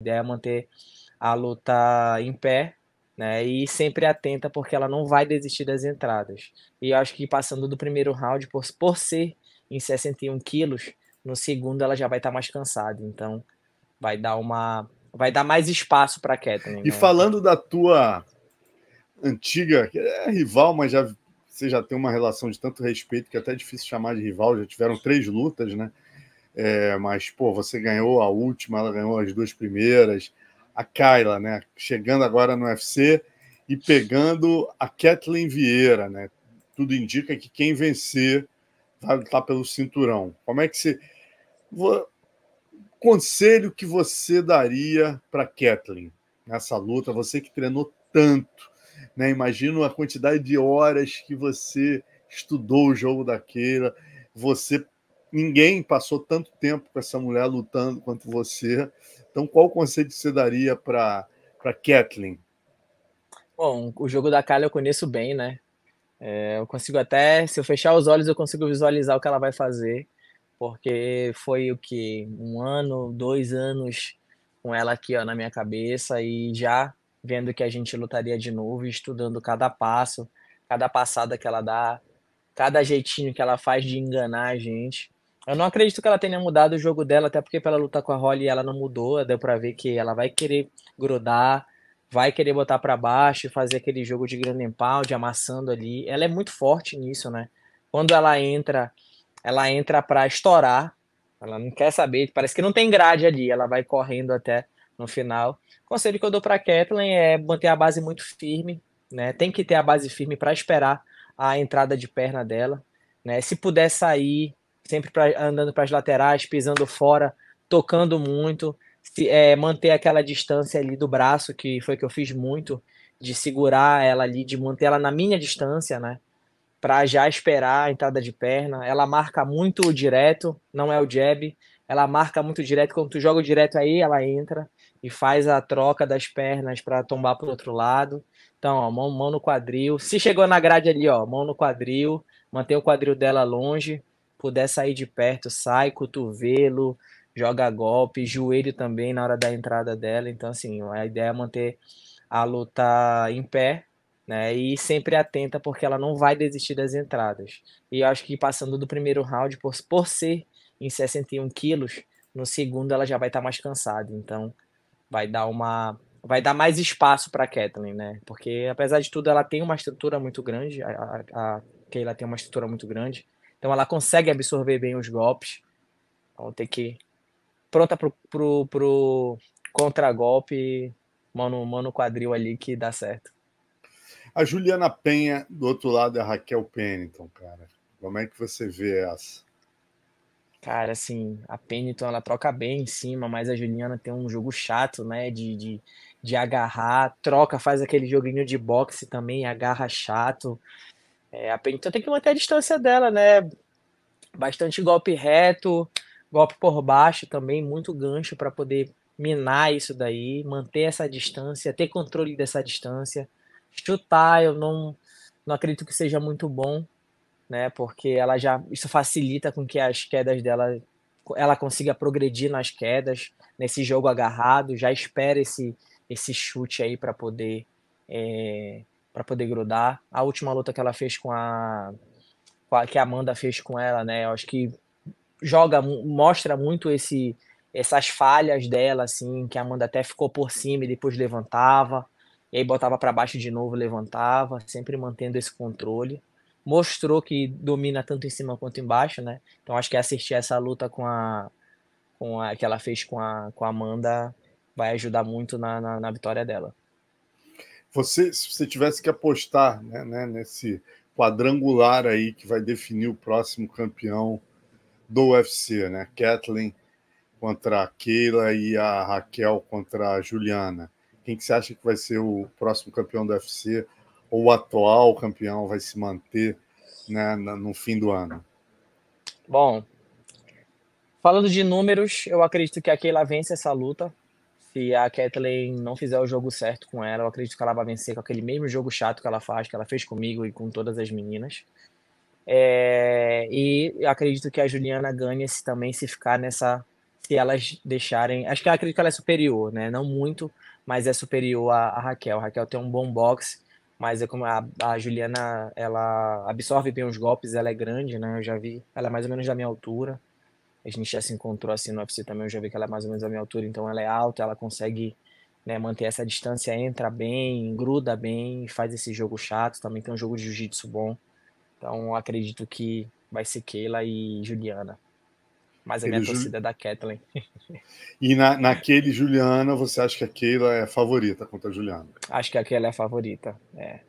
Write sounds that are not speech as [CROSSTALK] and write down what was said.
ideia é manter a luta em pé, né? E sempre atenta porque ela não vai desistir das entradas. E eu acho que passando do primeiro round, por, por ser em 61 quilos, no segundo ela já vai estar tá mais cansada. Então vai dar uma, vai dar mais espaço para Kathleen. Né? E né? falando da tua antiga, que é rival, mas já você já tem uma relação de tanto respeito que é até difícil chamar de rival. Já tiveram três lutas, né? É, mas, pô, você ganhou a última, ela ganhou as duas primeiras. A Kyla, né? Chegando agora no UFC e pegando a Kathleen Vieira, né? Tudo indica que quem vencer vai lutar pelo cinturão. Como é que você. Conselho que você daria para Kathleen nessa luta? Você que treinou tanto, né? Imagino a quantidade de horas que você estudou o jogo da você ninguém passou tanto tempo com essa mulher lutando quanto você. Então, qual conselho você daria para Kathleen? Bom, o jogo da Kali eu conheço bem, né? É, eu consigo até, se eu fechar os olhos, eu consigo visualizar o que ela vai fazer, porque foi o que um ano, dois anos com ela aqui ó, na minha cabeça e já vendo que a gente lutaria de novo, estudando cada passo, cada passada que ela dá, cada jeitinho que ela faz de enganar a gente. Eu não acredito que ela tenha mudado o jogo dela, até porque pela luta com a Holly ela não mudou, deu para ver que ela vai querer grudar, vai querer botar para baixo, fazer aquele jogo de grande de amassando ali. Ela é muito forte nisso, né? Quando ela entra, ela entra para estourar, ela não quer saber, parece que não tem grade ali, ela vai correndo até no final. O conselho que eu dou para Kathleen é manter a base muito firme, né? Tem que ter a base firme para esperar a entrada de perna dela, né? Se puder sair, sempre pra, andando para as laterais, pisando fora, tocando muito, se, é, manter aquela distância ali do braço, que foi que eu fiz muito, de segurar ela ali, de manter ela na minha distância, né? Para já esperar a entrada de perna. Ela marca muito direto, não é o jab. Ela marca muito direto. Quando tu joga direto aí, ela entra e faz a troca das pernas para tombar para outro lado. Então, ó, mão, mão no quadril. Se chegou na grade ali, ó, mão no quadril, mantém o quadril dela longe, puder sair de perto, sai, cotovelo, joga golpe, joelho também na hora da entrada dela. Então, assim, a ideia é manter a luta em pé, né? E sempre atenta, porque ela não vai desistir das entradas. E eu acho que passando do primeiro round, por, por ser em 61 quilos, no segundo ela já vai estar tá mais cansada. Então, vai dar uma. Vai dar mais espaço para Kathleen, né? Porque, apesar de tudo, ela tem uma estrutura muito grande. A, a, a Keila tem uma estrutura muito grande. Então ela consegue absorver bem os golpes. Vamos ter que. Pronta pro, pro, pro contra-golpe, mano, mano quadril ali que dá certo. A Juliana Penha, do outro lado, é a Raquel Pennington, cara. Como é que você vê essa? Cara, assim, a Pennington ela troca bem em cima, mas a Juliana tem um jogo chato, né? De, de, de agarrar, troca, faz aquele joguinho de boxe também, agarra chato. É, a então tem que manter a distância dela, né? Bastante golpe reto, golpe por baixo também, muito gancho para poder minar isso daí, manter essa distância, ter controle dessa distância. Chutar, eu não, não acredito que seja muito bom, né? Porque ela já isso facilita com que as quedas dela ela consiga progredir nas quedas, nesse jogo agarrado, já espera esse esse chute aí para poder é, para poder grudar. A última luta que ela fez com a, com a que a Amanda fez com ela, né? Eu acho que joga mostra muito esse essas falhas dela assim, que a Amanda até ficou por cima e depois levantava, e aí botava para baixo de novo, levantava, sempre mantendo esse controle. Mostrou que domina tanto em cima quanto embaixo, né? Então acho que assistir essa luta com a com a que ela fez com a com a Amanda vai ajudar muito na, na, na vitória dela você, se você tivesse que apostar né, né, nesse quadrangular aí que vai definir o próximo campeão do UFC, né? Kathleen contra a Keila e a Raquel contra a Juliana. Quem que você acha que vai ser o próximo campeão do UFC ou o atual campeão vai se manter né, no fim do ano? Bom, falando de números, eu acredito que a Keila vence essa luta se a Kathleen não fizer o jogo certo com ela, eu acredito que ela vai vencer com aquele mesmo jogo chato que ela faz, que ela fez comigo e com todas as meninas. É, e acredito que a Juliana ganha se também se ficar nessa. Se elas deixarem. Acho que eu acredito que ela é superior, né? Não muito, mas é superior à, Raquel. A Raquel tem um bom boxe, mas é como a, a, Juliana ela absorve bem os golpes, ela é grande, né? Eu já vi. Ela é mais ou menos da minha altura a gente já se encontrou assim no UFC também, eu já vi que ela é mais ou menos a minha altura, então ela é alta, ela consegue né, manter essa distância, entra bem, gruda bem, faz esse jogo chato, também tem um jogo de jiu-jitsu bom. Então acredito que vai ser Keila e Juliana. Mas a minha torcida é da Kathleen. [LAUGHS] E na, naquele Juliana, você acha que a Keila é favorita contra a Juliana? Acho que a Keila é a favorita, é.